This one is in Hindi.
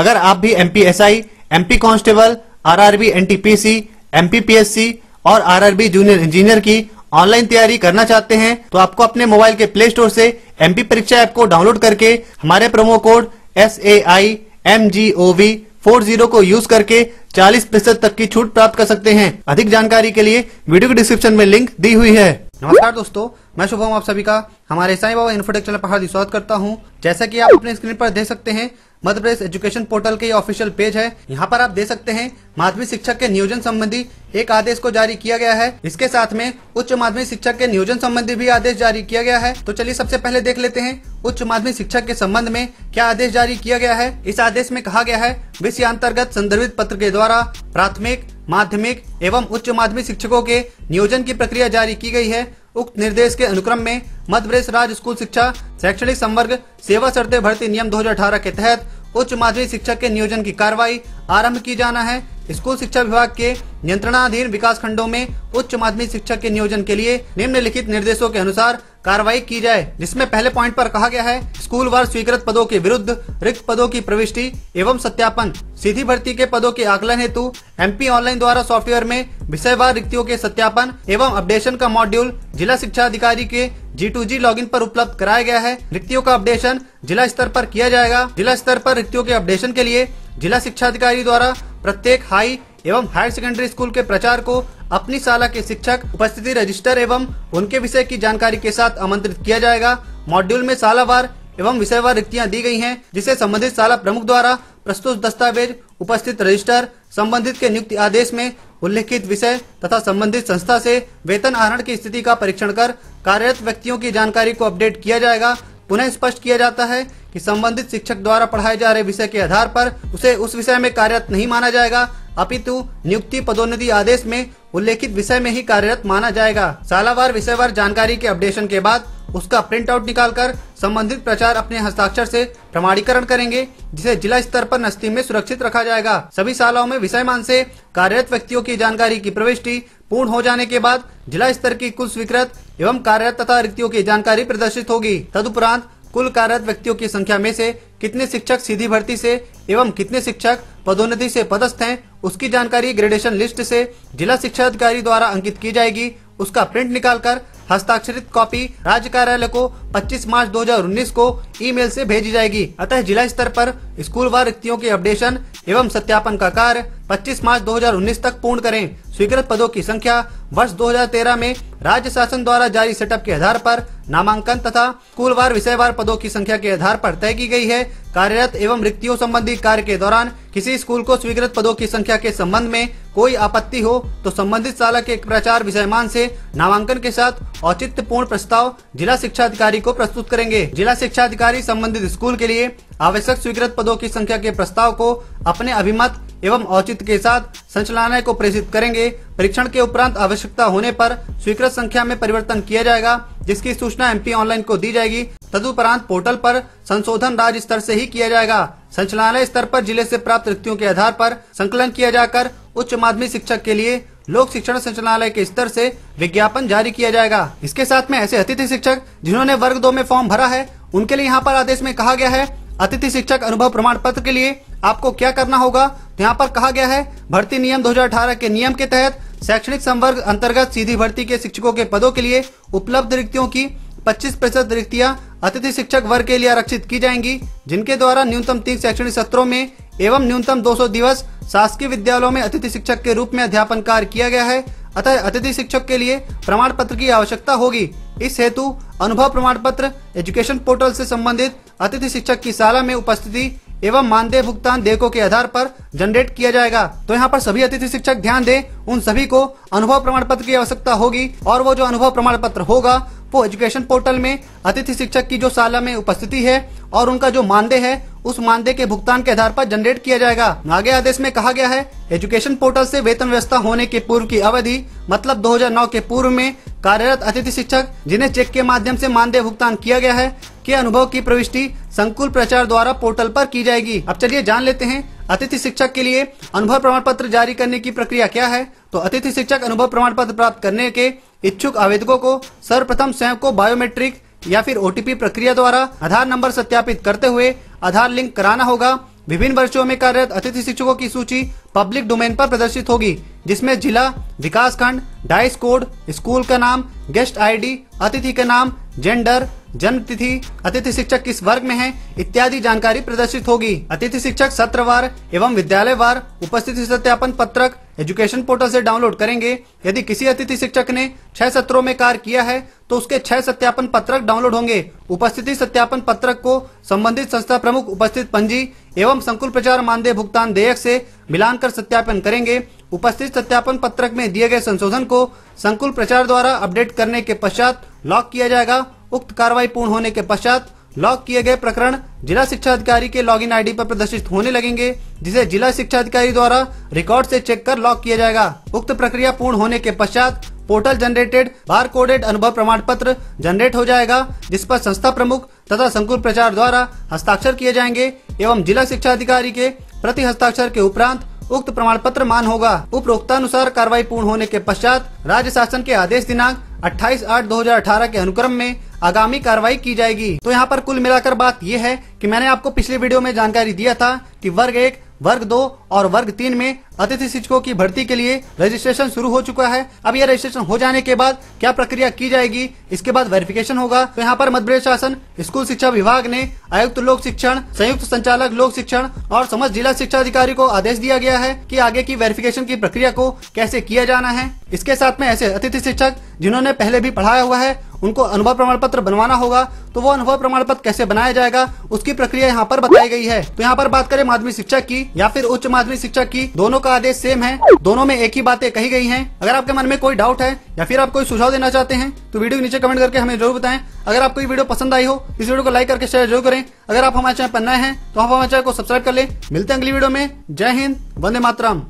अगर आप भी M P S I M P constable R R B N T P C M P P S C और R R B junior engineer की ऑनलाइन तैयारी करना चाहते हैं तो आपको अपने मोबाइल के प्ले स्टोर से एम पी परीक्षा ऐप को डाउनलोड करके हमारे promo code S A I M G O V four zero को यूज करके चालीस प्रतिशत तक की छूट प्राप्त कर सकते हैं अधिक जानकारी के लिए वीडियो के डिस्क्रिप्शन में लिंक दी हुई है नमस्कार दोस्तों मैं शुभम आप सभी का हमारे साई बाबा इन्फोटेक चैनल पर हार्दिक स्वागत करता हूँ जैसा कि आप अपने स्क्रीन पर देख सकते हैं मध्य प्रदेश एजुकेशन पोर्टल के ऑफिशियल पेज है यहाँ पर आप देख सकते हैं माध्यमिक शिक्षक के नियोजन संबंधी एक आदेश को जारी किया गया है इसके साथ में उच्च माध्यमिक शिक्षक के नियोजन संबंधी भी आदेश जारी किया गया है तो चलिए सबसे पहले देख लेते हैं उच्च माध्यमिक शिक्षक के संबंध में क्या आदेश जारी किया गया है इस आदेश में कहा गया है विषय अंतर्गत संदर्भित पत्र के द्वारा प्राथमिक माध्यमिक एवं उच्च माध्यमिक शिक्षकों के नियोजन की प्रक्रिया जारी की गई है उक्त निर्देश के अनुक्रम में मध्य प्रदेश राज्य स्कूल शिक्षा शैक्षणिक संवर्ग सेवा शर्ते भर्ती नियम 2018 के तहत उच्च माध्यमिक शिक्षक के नियोजन की कार्रवाई आरंभ की जाना है स्कूल शिक्षा विभाग के नियंत्रणाधीन विकास खंडो में उच्च माध्यमिक शिक्षक के नियोजन के लिए निम्नलिखित निर्देशों के अनुसार कार्रवाई की जाए जिसमें पहले पॉइंट पर कहा गया है स्कूल वार स्वीकृत पदों के विरुद्ध रिक्त पदों की प्रविष्टि एवं सत्यापन सीधी भर्ती के पदों के आकलन हेतु एमपी ऑनलाइन द्वारा सॉफ्टवेयर में विषयवार रिक्तियों के सत्यापन एवं अपडेशन का मॉड्यूल जिला शिक्षा अधिकारी के जी टू जी लॉग पर उपलब्ध कराया गया है रिक्तियों का अपडेशन जिला स्तर पर किया जाएगा जिला स्तर पर रिक्तियों के अपडेशन के लिए जिला शिक्षा अधिकारी द्वारा प्रत्येक हाई एवं हायर सेकेंडरी स्कूल के प्रचार को अपनी शाला के शिक्षक उपस्थिति रजिस्टर एवं उनके विषय की जानकारी के साथ आमंत्रित किया जाएगा मॉड्यूल में शालावार एवं विषयवार रिक्तियां दी गई हैं जिसे संबंधित शाला प्रमुख द्वारा प्रस्तुत दस्तावेज उपस्थित रजिस्टर संबंधित के नियुक्ति आदेश में उल्लेखित विषय तथा संबंधित संस्था से वेतन आहरण की स्थिति का परीक्षण कर कार्यरत व्यक्तियों की जानकारी को अपडेट किया जाएगा पुनः स्पष्ट किया जाता है कि संबंधित शिक्षक द्वारा पढ़ाए जा रहे विषय के आधार पर उसे उस विषय में कार्यरत नहीं माना जाएगा अपितु नियुक्ति पदोन्नति आदेश में उल्लेखित विषय में ही कार्यरत माना जाएगा सालावार विषयवार जानकारी के अपडेशन के बाद उसका प्रिंट आउट निकाल कर संबंधित प्रचार अपने हस्ताक्षर से प्रमाणीकरण करेंगे जिसे जिला स्तर पर नस्ती में सुरक्षित रखा जाएगा सभी शालाओं में विषय मान से कार्यरत व्यक्तियों की जानकारी की प्रविष्टि पूर्ण हो जाने के बाद जिला स्तर की कुल स्वीकृत एवं कार्यरत तथा रिक्तियों की जानकारी प्रदर्शित होगी तदुपरांत कुल कार्यरत व्यक्तियों की संख्या में से कितने शिक्षक सीधी भर्ती से एवं कितने शिक्षक पदोन्नति से पदस्थ हैं उसकी जानकारी ग्रेडेशन लिस्ट से जिला शिक्षा अधिकारी द्वारा अंकित की जाएगी उसका प्रिंट निकालकर हस्ताक्षरित कॉपी राज्य कार्यालय को 25 मार्च 2019 को ईमेल से भेजी जाएगी अतः जिला स्तर पर स्कूल वार रिक्तियों की अपडेशन एवं सत्यापन का कार्य 25 मार्च 2019 तक पूर्ण करें स्वीकृत पदों की संख्या वर्ष 2013 में राज्य शासन द्वारा जारी सेटअप के आधार पर नामांकन तथा कुलवार विषयवार पदों की संख्या के आधार पर तय की गई है कार्यरत एवं रिक्तियों संबंधी कार्य के दौरान किसी स्कूल को स्वीकृत पदों की संख्या के संबंध में कोई आपत्ति हो तो संबंधित शाला के प्रचार विषयमान से नामांकन के साथ औचित्य पूर्ण प्रस्ताव जिला शिक्षा अधिकारी को प्रस्तुत करेंगे जिला शिक्षा अधिकारी संबंधित स्कूल के लिए आवश्यक स्वीकृत पदों की संख्या के प्रस्ताव को अपने अभिमत एवं औचित्य के साथ संचालनालय को प्रेषित करेंगे परीक्षण के उपरांत आवश्यकता होने पर स्वीकृत संख्या में परिवर्तन किया जाएगा जिसकी सूचना एमपी ऑनलाइन को दी जाएगी तदुपरांत पोर्टल पर संशोधन राज्य स्तर से ही किया जाएगा संचालनालय स्तर पर जिले से प्राप्त रिक्तियों के आधार पर संकलन किया जाकर उच्च माध्यमिक शिक्षक के लिए लोक शिक्षण संचालनालय के स्तर से विज्ञापन जारी किया जाएगा इसके साथ में ऐसे अतिथि शिक्षक जिन्होंने वर्ग दो में फॉर्म भरा है उनके लिए यहाँ पर आदेश में कहा गया है अतिथि शिक्षक अनुभव प्रमाण पत्र के लिए आपको क्या करना होगा तो यहाँ पर कहा गया है भर्ती नियम 2018 के नियम के तहत शैक्षणिक संवर्ग अंतर्गत सीधी भर्ती के शिक्षकों के पदों के लिए उपलब्ध रिक्तियों की 25 प्रतिशत रिक्तियाँ अतिथि शिक्षक वर्ग के लिए आरक्षित की जाएंगी जिनके द्वारा न्यूनतम तीन शैक्षणिक सत्रों में एवं न्यूनतम 200 दिवस शासकीय विद्यालयों में अतिथि शिक्षक के रूप में अध्यापन कार्य किया गया है अतः अतिथि शिक्षक के लिए प्रमाण पत्र की आवश्यकता होगी इस हेतु अनुभव प्रमाण पत्र एजुकेशन पोर्टल से संबंधित अतिथि शिक्षक की शाला में उपस्थिति एवं मानदेय भुगतान देखो के आधार पर जनरेट किया जाएगा तो यहाँ पर सभी अतिथि शिक्षक ध्यान दें उन सभी को अनुभव प्रमाण पत्र की आवश्यकता होगी और वो जो अनुभव प्रमाण पत्र होगा वो एजुकेशन पोर्टल में अतिथि शिक्षक की जो शाला में उपस्थिति है और उनका जो मानदेय है उस मानदेय के भुगतान के आधार पर जनरेट किया जाएगा आगे आदेश में कहा गया है एजुकेशन पोर्टल से वेतन व्यवस्था होने के पूर्व की अवधि मतलब 2009 के पूर्व में कार्यरत अतिथि शिक्षक जिन्हें चेक के माध्यम से मानदेय भुगतान किया गया है के अनुभव की प्रविष्टि संकुल प्रचार द्वारा पोर्टल पर की जाएगी अब चलिए जान लेते हैं अतिथि शिक्षक के लिए अनुभव प्रमाण पत्र जारी करने की प्रक्रिया क्या है तो अतिथि शिक्षक अनुभव प्रमाण पत्र प्राप्त करने के इच्छुक आवेदकों को सर्वप्रथम स्वयं को बायोमेट्रिक या फिर ओटीपी प्रक्रिया द्वारा आधार नंबर सत्यापित करते हुए आधार लिंक कराना होगा विभिन्न वर्षों में कार्यरत अतिथि शिक्षकों की सूची पब्लिक डोमेन पर प्रदर्शित होगी जिसमें जिला विकास खंड डाइस कोड स्कूल का नाम गेस्ट आईडी, अतिथि का नाम जेंडर जन्म तिथि अतिथि शिक्षक किस वर्ग में है इत्यादि जानकारी प्रदर्शित होगी अतिथि शिक्षक सत्र वार एवं विद्यालय वार उपस्थिति सत्यापन पत्रक एजुकेशन पोर्टल से डाउनलोड करेंगे यदि किसी अतिथि शिक्षक ने छह सत्रों में कार्य किया है तो उसके छह सत्यापन पत्रक डाउनलोड होंगे उपस्थिति सत्यापन पत्रक को संबंधित संस्था प्रमुख उपस्थित पंजी एवं संकुल प्रचार मानदेय भुगतान देयक से मिलान कर सत्यापन करेंगे उपस्थित सत्यापन पत्रक में दिए गए संशोधन को संकुल प्रचार द्वारा अपडेट करने के पश्चात लॉक किया जाएगा उक्त कार्रवाई पूर्ण होने के पश्चात लॉक किए गए प्रकरण जिला शिक्षा अधिकारी के लॉगिन आईडी पर प्रदर्शित होने लगेंगे जिसे जिला शिक्षा अधिकारी द्वारा रिकॉर्ड से चेक कर लॉक किया जाएगा उक्त प्रक्रिया पूर्ण होने के पश्चात पोर्टल जनरेटेड बार कोडेड अनुभव प्रमाण पत्र जनरेट हो जाएगा जिस पर संस्था प्रमुख तथा संकुल प्रचार द्वारा हस्ताक्षर किए जाएंगे एवं जिला शिक्षा अधिकारी के प्रति हस्ताक्षर के उपरांत उक्त प्रमाण पत्र मान होगा उपरोक्तानुसार कार्रवाई पूर्ण होने के पश्चात राज्य शासन के आदेश दिनांक 28 आठ 2018 के अनुक्रम में आगामी कार्रवाई की जाएगी तो यहाँ पर कुल मिलाकर बात यह है कि मैंने आपको पिछले वीडियो में जानकारी दिया था कि वर्ग एक वर्ग दो और वर्ग तीन में अतिथि शिक्षकों की भर्ती के लिए रजिस्ट्रेशन शुरू हो चुका है अब यह रजिस्ट्रेशन हो जाने के बाद क्या प्रक्रिया की जाएगी इसके बाद वेरिफिकेशन होगा तो यहाँ पर मध्य प्रदेश शासन स्कूल शिक्षा विभाग ने आयुक्त लोक शिक्षण संयुक्त संचालक लोक शिक्षण और समस्त जिला शिक्षा अधिकारी को आदेश दिया गया है की आगे की वेरिफिकेशन की प्रक्रिया को कैसे किया जाना है इसके साथ में ऐसे अतिथि शिक्षक जिन्होंने पहले भी पढ़ाया हुआ है उनको अनुभव प्रमाण पत्र बनवाना होगा तो वो अनुभव प्रमाण पत्र कैसे बनाया जाएगा उसकी प्रक्रिया यहाँ पर बताई गई है तो यहाँ पर बात करें माध्यमिक शिक्षा की या फिर उच्च माध्यमिक शिक्षा की दोनों का आदेश सेम है दोनों में एक ही बातें कही गई है अगर आपके मन में कोई डाउट है या फिर आप कोई सुझाव देना चाहते हैं तो वीडियो के नीचे कमेंट करके हमें जरूर बताएं अगर आपको ये वीडियो पसंद आई हो इस वीडियो को लाइक करके शेयर जरूर करें अगर आप हमारे चैनल पर नए हैं तो आप हमारे चैनल को सब्सक्राइब कर लें मिलते हैं अगली वीडियो में जय हिंद वंदे मातरम